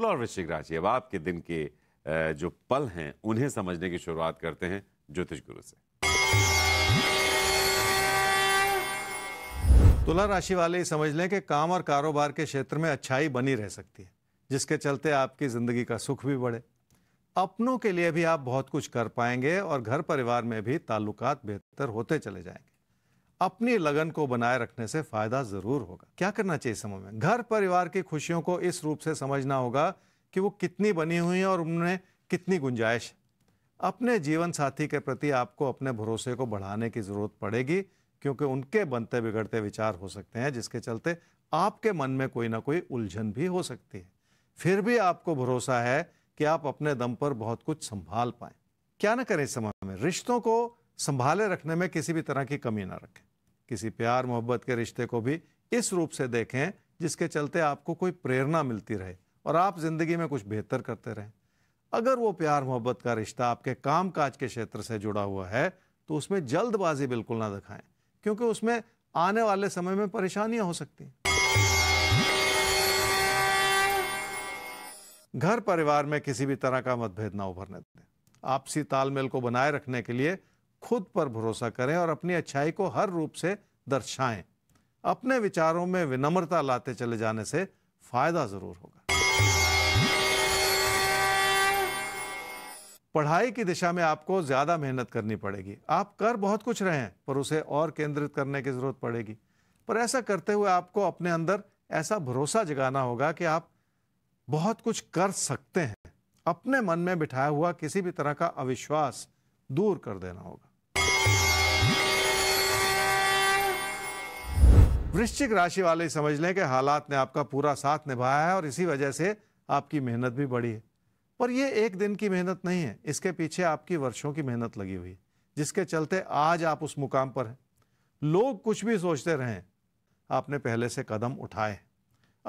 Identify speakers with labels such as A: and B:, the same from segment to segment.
A: तुला और वृश्चिक राशि अब आपके दिन के जो पल हैं उन्हें समझने की शुरुआत करते हैं ज्योतिष गुरु से तुला राशि वाले समझ लें कि काम और कारोबार के क्षेत्र में अच्छाई बनी रह सकती है जिसके चलते आपकी ज़िंदगी का सुख भी बढ़े अपनों के लिए भी आप बहुत कुछ कर पाएंगे और घर परिवार में भी ताल्लुकात बेहतर होते चले जाएंगे अपनी लगन को बनाए रखने से फायदा जरूर होगा क्या करना चाहिए समय में घर परिवार की खुशियों को इस रूप से समझना होगा कि वो कितनी बनी हुई है और उनमें कितनी गुंजाइश अपने जीवन साथी के प्रति आपको अपने भरोसे को बढ़ाने की जरूरत पड़ेगी क्योंकि उनके बनते बिगड़ते विचार हो सकते हैं जिसके चलते आपके मन में कोई ना कोई उलझन भी हो सकती है फिर भी आपको भरोसा है कि आप अपने दम पर बहुत कुछ संभाल पाए क्या ना करें इस समय में रिश्तों को संभाले रखने में किसी भी तरह की कमी ना रखें किसी प्यार मोहब्बत के रिश्ते को भी इस रूप से देखें जिसके चलते आपको कोई प्रेरणा मिलती रहे और आप ज़िंदगी में कुछ बेहतर करते रहें अगर वो प्यार मोहब्बत का रिश्ता आपके काम काज के क्षेत्र से जुड़ा हुआ है तो उसमें जल्दबाजी बिल्कुल ना दिखाएं क्योंकि उसमें आने वाले समय में परेशानियां हो सकती हैं घर परिवार में किसी भी तरह का मतभेद ना उभरने दें आपसी तालमेल को बनाए रखने के लिए खुद पर भरोसा करें और अपनी अच्छाई को हर रूप से दर्शाएं अपने विचारों में विनम्रता लाते चले जाने से फायदा जरूर होगा पढ़ाई की दिशा में आपको ज्यादा मेहनत करनी पड़ेगी आप कर बहुत कुछ रहे हैं पर उसे और केंद्रित करने की जरूरत पड़ेगी पर ऐसा करते हुए आपको अपने अंदर ऐसा भरोसा जगाना होगा कि आप बहुत कुछ कर सकते हैं अपने मन में बिठाया हुआ किसी भी तरह का अविश्वास दूर कर देना होगा वृश्चिक राशि वाले समझ लें कि हालात ने आपका पूरा साथ निभाया है और इसी वजह से आपकी मेहनत भी बढ़ी है पर यह एक दिन की मेहनत नहीं है इसके पीछे आपकी वर्षों की मेहनत लगी हुई है जिसके चलते आज आप उस मुकाम पर हैं लोग कुछ भी सोचते रहे आपने पहले से कदम उठाए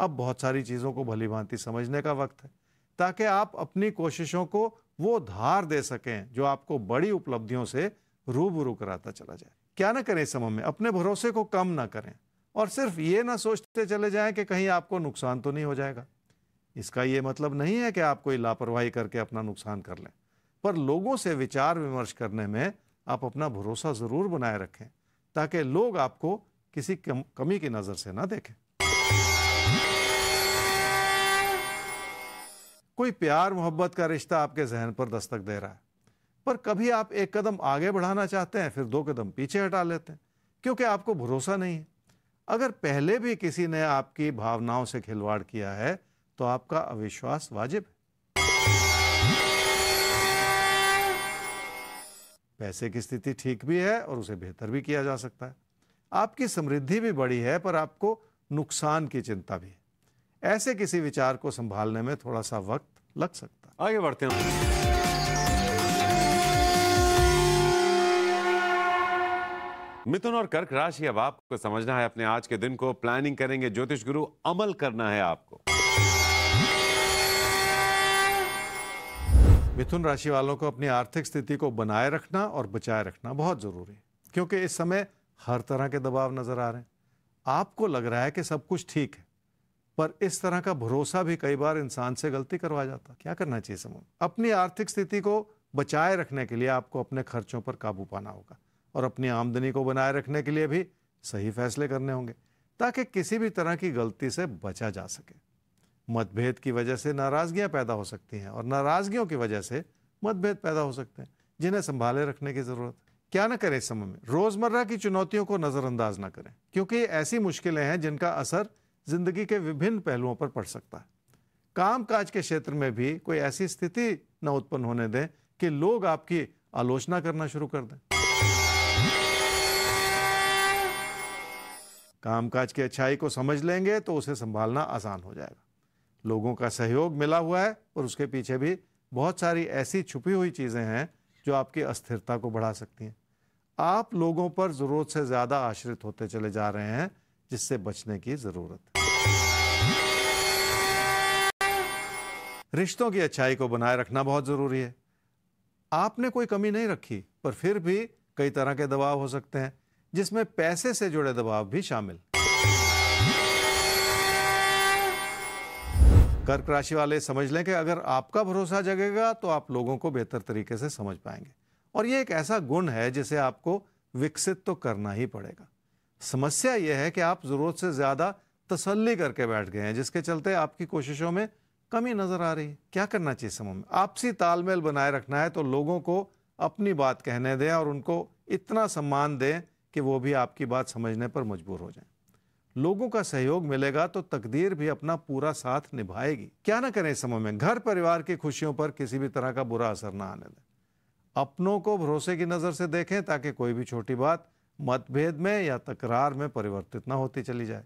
A: अब बहुत सारी चीज़ों को भली भांति समझने का वक्त है ताकि आप अपनी कोशिशों को वो धार दे सकें जो आपको बड़ी उपलब्धियों से रूबरू कराता चला जाए क्या ना करें इस समय में अपने भरोसे को कम ना करें और सिर्फ ये ना सोचते चले जाएं कि कहीं आपको नुकसान तो नहीं हो जाएगा इसका ये मतलब नहीं है कि आप कोई लापरवाही करके अपना नुकसान कर लें पर लोगों से विचार विमर्श करने में आप अपना भरोसा ज़रूर बनाए रखें ताकि लोग आपको किसी कम, कमी की नज़र से ना देखें कोई प्यार मोहब्बत का रिश्ता आपके जहन पर दस्तक दे रहा है पर कभी आप एक कदम आगे बढ़ाना चाहते हैं फिर दो कदम पीछे हटा लेते हैं क्योंकि आपको भरोसा नहीं है अगर पहले भी किसी ने आपकी भावनाओं से खिलवाड़ किया है तो आपका अविश्वास वाजिब है पैसे की स्थिति ठीक भी है और उसे बेहतर भी किया जा सकता है आपकी समृद्धि भी बड़ी है पर आपको नुकसान की चिंता भी है ऐसे किसी विचार को संभालने में थोड़ा सा वक्त लग सकता है आगे बढ़ते हैं मिथुन और कर्क राशि अब आपको समझना है अपने आज के दिन को प्लानिंग करेंगे ज्योतिष गुरु अमल करना है आपको मिथुन राशि वालों को अपनी आर्थिक स्थिति को बनाए रखना और बचाए रखना बहुत जरूरी है क्योंकि इस समय हर तरह के दबाव नजर आ रहे हैं आपको लग रहा है कि सब कुछ ठीक है पर इस तरह का भरोसा भी कई बार इंसान से गलती करवा जाता क्या करना चाहिए समूह अपनी आर्थिक स्थिति को बचाए रखने के लिए आपको अपने खर्चों पर काबू पाना होगा और अपनी आमदनी को बनाए रखने के लिए भी सही फैसले करने होंगे ताकि किसी भी तरह की गलती से बचा जा सके मतभेद की वजह से नाराजगियां पैदा हो सकती हैं और नाराज़गियों की वजह से मतभेद पैदा हो सकते हैं जिन्हें संभाले रखने की ज़रूरत क्या ना करें इस समय में रोज़मर्रा की चुनौतियों को नज़रअंदाज ना करें क्योंकि ऐसी मुश्किलें हैं जिनका असर ज़िंदगी के विभिन्न पहलुओं पर पड़ सकता है काम काज के क्षेत्र में भी कोई ऐसी स्थिति न उत्पन्न होने दें कि लोग आपकी आलोचना करना शुरू कर दें कामकाज की अच्छाई को समझ लेंगे तो उसे संभालना आसान हो जाएगा लोगों का सहयोग मिला हुआ है और उसके पीछे भी बहुत सारी ऐसी छुपी हुई चीज़ें हैं जो आपकी अस्थिरता को बढ़ा सकती हैं आप लोगों पर ज़रूरत से ज़्यादा आश्रित होते चले जा रहे हैं जिससे बचने की ज़रूरत है रिश्तों की अच्छाई को बनाए रखना बहुत ज़रूरी है आपने कोई कमी नहीं रखी पर फिर भी कई तरह के दबाव हो सकते हैं जिसमें पैसे से जुड़े दबाव भी शामिल कर्क राशि वाले समझ लें कि अगर आपका भरोसा जगेगा तो आप लोगों को बेहतर तरीके से समझ पाएंगे और यह एक ऐसा गुण है जिसे आपको विकसित तो करना ही पड़ेगा समस्या यह है कि आप ज़रूरत से ज़्यादा तसल्ली करके बैठ गए हैं जिसके चलते आपकी कोशिशों में कमी नज़र आ रही है क्या करना चाहिए समूह में आपसी तालमेल बनाए रखना है तो लोगों को अपनी बात कहने दें और उनको इतना सम्मान दें कि वो भी आपकी बात समझने पर मजबूर हो जाएं। लोगों का सहयोग मिलेगा तो तकदीर भी अपना पूरा साथ निभाएगी क्या ना करें इस समय में घर परिवार की खुशियों पर किसी भी तरह का बुरा असर ना आने दें अपनों को भरोसे की नज़र से देखें ताकि कोई भी छोटी बात मतभेद में या तकरार में परिवर्तित ना होती चली जाए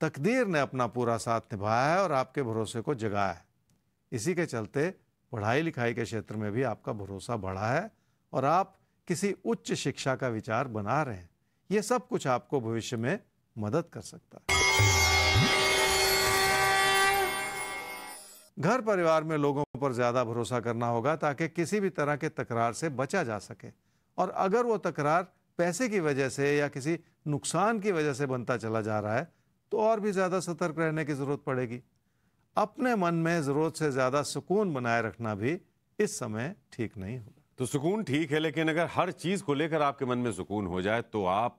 A: तकदीर ने अपना पूरा साथ निभाया है और आपके भरोसे को जगाया है इसी के चलते पढ़ाई लिखाई के क्षेत्र में भी आपका भरोसा बढ़ा है और आप किसी उच्च शिक्षा का विचार बना रहे हैं ये सब कुछ आपको भविष्य में मदद कर सकता है घर परिवार में लोगों पर ज़्यादा भरोसा करना होगा ताकि किसी भी तरह के तकरार से बचा जा सके और अगर वो तकरार पैसे की वजह से या किसी नुकसान की वजह से बनता चला जा रहा है तो और भी ज़्यादा सतर्क रहने की ज़रूरत पड़ेगी अपने मन में ज़रूरत से ज़्यादा सुकून बनाए रखना भी इस समय ठीक नहीं होगा तो सुकून ठीक है लेकिन अगर हर चीज़ को लेकर आपके मन में सुकून हो जाए तो आप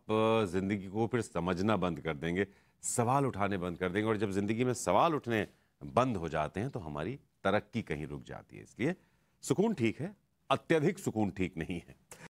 A: ज़िंदगी को फिर समझना बंद कर देंगे सवाल उठाने बंद कर देंगे और जब ज़िंदगी में सवाल उठने बंद हो जाते हैं तो हमारी तरक्की कहीं रुक जाती है इसलिए सुकून ठीक है अत्यधिक सुकून ठीक नहीं है